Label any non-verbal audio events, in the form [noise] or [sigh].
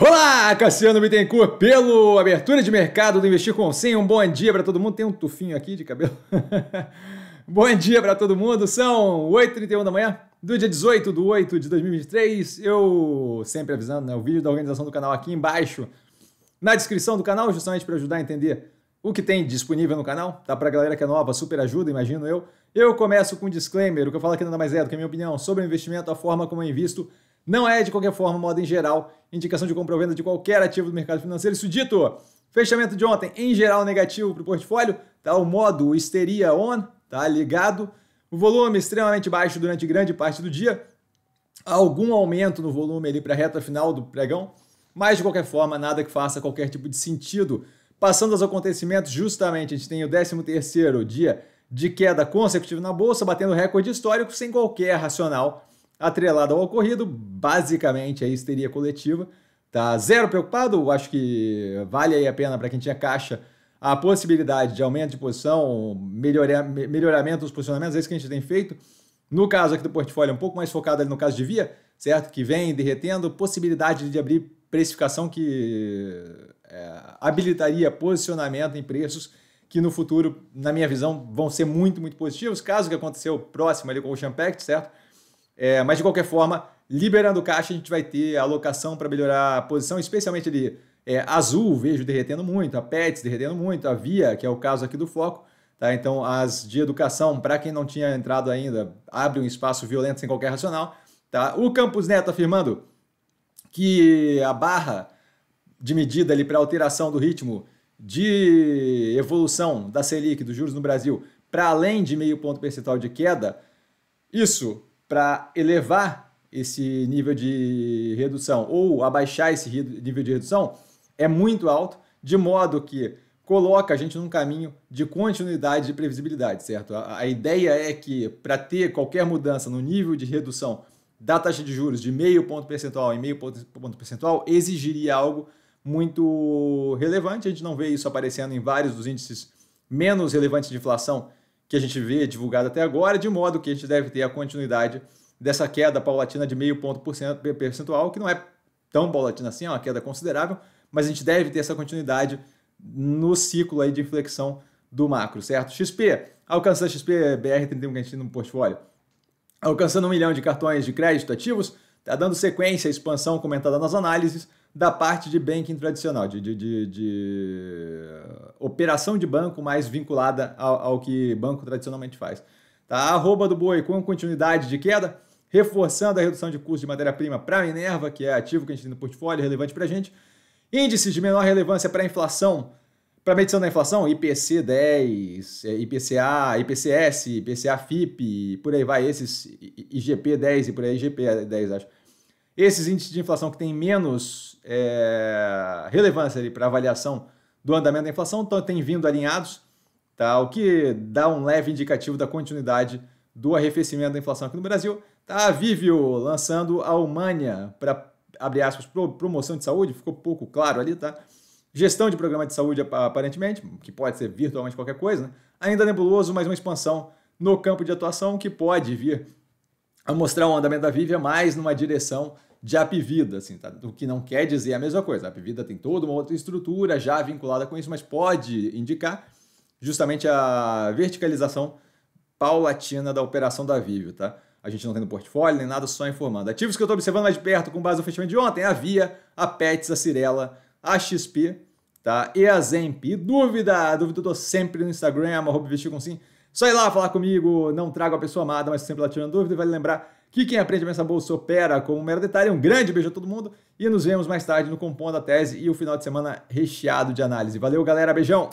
Olá, Cassiano Bittencourt, pelo Abertura de Mercado do Investir com 100. Um bom dia para todo mundo. Tem um tufinho aqui de cabelo. [laughs] bom dia para todo mundo. São 8h31 da manhã do dia 18 de 8 de 2023. Eu sempre avisando, né? O vídeo da organização do canal aqui embaixo, na descrição do canal, justamente para ajudar a entender o que tem disponível no canal. Tá para a galera que é nova, super ajuda, imagino eu. Eu começo com um disclaimer, o que eu falo aqui nada mais é do que a minha opinião sobre o investimento, a forma como eu invisto não é, de qualquer forma, modo em geral, indicação de compra ou venda de qualquer ativo do mercado financeiro. Isso dito, fechamento de ontem, em geral, negativo para o portfólio, tá o modo histeria on, tá ligado. O volume extremamente baixo durante grande parte do dia. Algum aumento no volume ali para a reta final do pregão, mas de qualquer forma, nada que faça qualquer tipo de sentido. Passando aos acontecimentos, justamente, a gente tem o 13 dia de queda consecutiva na bolsa, batendo recorde histórico sem qualquer racional atrelado ao ocorrido, basicamente a histeria coletiva. Tá zero preocupado, acho que vale aí a pena para quem tinha caixa a possibilidade de aumento de posição, melhora, melhoramento dos posicionamentos, é isso que a gente tem feito. No caso aqui do portfólio, é um pouco mais focado ali no caso de via, certo? Que vem derretendo, possibilidade de abrir precificação que é, habilitaria posicionamento em preços que no futuro, na minha visão, vão ser muito, muito positivos. Caso que aconteceu próximo ali com o Champact, certo? É, mas de qualquer forma, liberando caixa, a gente vai ter alocação para melhorar a posição, especialmente ali é, azul, vejo derretendo muito, a Pets derretendo muito, a Via, que é o caso aqui do foco. Tá? Então, as de educação, para quem não tinha entrado ainda, abre um espaço violento sem qualquer racional. Tá? O campus Neto afirmando que a barra de medida para alteração do ritmo de evolução da Selic, dos juros no Brasil, para além de meio ponto percentual de queda, isso para elevar esse nível de redução ou abaixar esse nível de redução é muito alto, de modo que coloca a gente num caminho de continuidade e previsibilidade, certo? A, a ideia é que para ter qualquer mudança no nível de redução da taxa de juros de meio ponto percentual em meio ponto, ponto percentual exigiria algo muito relevante. A gente não vê isso aparecendo em vários dos índices menos relevantes de inflação que a gente vê divulgado até agora, de modo que a gente deve ter a continuidade dessa queda paulatina de meio ponto percentual, que não é tão paulatina assim, é uma queda considerável, mas a gente deve ter essa continuidade no ciclo aí de inflexão do macro, certo? XP, alcançando XP BR31 que a gente tem no portfólio, alcançando um milhão de cartões de crédito ativos, está dando sequência à expansão comentada nas análises, da parte de banking tradicional, de, de, de, de operação de banco mais vinculada ao, ao, que banco tradicionalmente faz. Tá? A arroba do boi com continuidade de queda, reforçando a redução de custo de matéria-prima para a Minerva, que é ativo que a gente tem no portfólio, relevante para a gente. Índices de menor relevância para a inflação, para a medição da inflação, IPC 10, é, IPCA, IPCS, IPCA FIP, por aí vai, esses IGP 10 e por aí, IGP 10, acho esses índices de inflação que têm menos é, relevância para avaliação do andamento da inflação estão têm vindo alinhados, tá? o que dá um leve indicativo da continuidade do arrefecimento da inflação aqui no Brasil. Tá a Vivio lançando a Humania para, abre aspas, pro, promoção de saúde, ficou pouco claro ali, tá? Gestão de programa de saúde, aparentemente, que pode ser virtualmente qualquer coisa, né? ainda nebuloso, mas uma expansão no campo de atuação que pode vir a mostrar o andamento da Vivian mais numa direção de Apivida, assim, tá? o que não quer dizer a mesma coisa. A Apivida tem toda uma outra estrutura já vinculada com isso, mas pode indicar justamente a verticalização paulatina da operação da Vivio, tá? A gente não tem no portfólio nem nada, só informando. Ativos que eu estou observando mais de perto com base no fechamento de ontem, a Via, a Pets, a Cirela, a XP, tá? E a Zemp. Dúvida, dúvida eu tô sempre no Instagram, arroba com sim. Sai lá falar comigo, não trago a pessoa amada, mas sempre lá tirando dúvida. Vale lembrar que quem aprende Mensa Bolsa opera como um mero detalhe. Um grande beijo a todo mundo e nos vemos mais tarde no Compondo a Tese e o final de semana recheado de análise. Valeu, galera. Beijão!